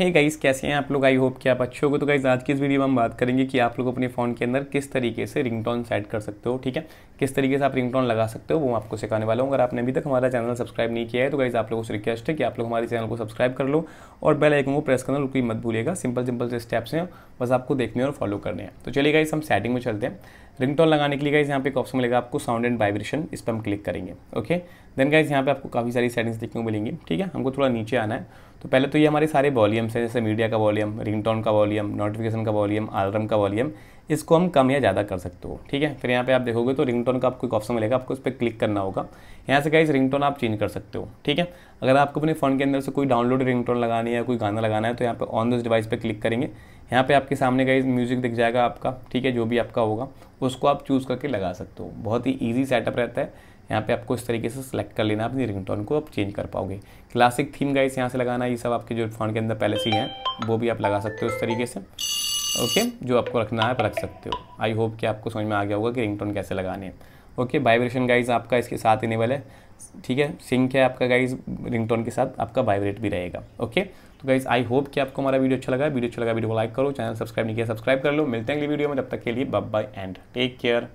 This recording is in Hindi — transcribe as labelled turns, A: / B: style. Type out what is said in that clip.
A: हे गाइज़ कैसे हैं आप लोग आई होप कि आप अच्छे हो तो गाइज आज की इस वीडियो में हम बात करेंगे कि आप लोग अपने फ़ोन के अंदर किस तरीके से रिंगटोन सेट कर सकते हो ठीक है किस तरीके से आप रिंगटोन लगा सकते हो वो मैं आपको सिखाने वाला हूँ अगर आपने अभी तक हमारा चैनल सब्सक्राइब नहीं किया है तो गाइज़ आप लोगों से रिक्वेस्ट है कि आप लोग हमारे चैनल को सब्सक्राइब कर लो और बेल आइकन को प्रेस करना बिल्कुल मत भूलिएगा सिंपल सिंपल से स्टेप्स हैं बस आपको देखने और फॉलो करने हैं तो चलिए गाइज़ हम सेटिंग में चलते हैं रिंगटोन लगाने के लिए गाइज़ यहाँ पे एक ऑप्शन मिलेगा आपको साउंड एंड वाइब्रेशन इस पर हम क्लिक करेंगे ओके देन गाइज़ यहाँ पे आपको काफ़ी सारी सेटिंग्स देखने को मिलेंगी ठीक है हमको थोड़ा नीचे आना है तो पहले तो ये हमारे सारे वॉल्यूम्स हैं जैसे मीडिया का वॉल्यूम रिंगटोन का वॉल्यूम नोटिफिकेशन का वॉल्यूम आलरम का वॉल्यूम इसको हम कम या ज़्यादा कर सकते हो ठीक है फिर यहाँ पे आप देखोगे तो रिंगटोन का आपको एक ऑप्शन मिलेगा आपको उस पर क्लिक करना होगा यहाँ से इस रिंगटोन आप चेंज कर सकते हो ठीक है अगर आपको अपने फ़ोन के अंदर से कोई डाउनलोड रिंगटोन लगानी है कोई गाना लगाना है तो यहाँ पर ऑन दिस डिवाइस पर क्लिक करेंगे यहाँ पे आपके सामने का म्यूजिक दिख जाएगा आपका ठीक है जो भी आपका होगा उसको आप चूज़ करके लगा सकते हो बहुत ही ईजी सेटअप रहता है यहाँ पे आपको इस तरीके से सेलेक्ट कर लेना अपनी रिंगटोन को आप चेंज कर पाओगे क्लासिक थीम गाइस यहाँ से लगाना ये सब आपके जो फोन के अंदर पहले से ही हैं वो भी आप लगा सकते हो उस तरीके से ओके जो आपको रखना है आप रख सकते हो आई होप कि आपको समझ में आ गया होगा कि रिंगटोन कैसे लगाने हैं ओके वाइब्रेशन गाइज आपका इसके साथ ही है ठीक है सिंक है आपका गाइज रिंगटोन के साथ आपका वाइब्रेट भी रहेगा ओके तो गाइज आई होप कि आपको हमारा वीडियो अच्छा लगा वीडियो अच्छा लगा वीडियो को लाइक करो चैनल सब्सक्राइब नहीं किया सब्सक्राइब कर लो मिलते हैं अगली वीडियो में तब तक के लिए bye bye and take care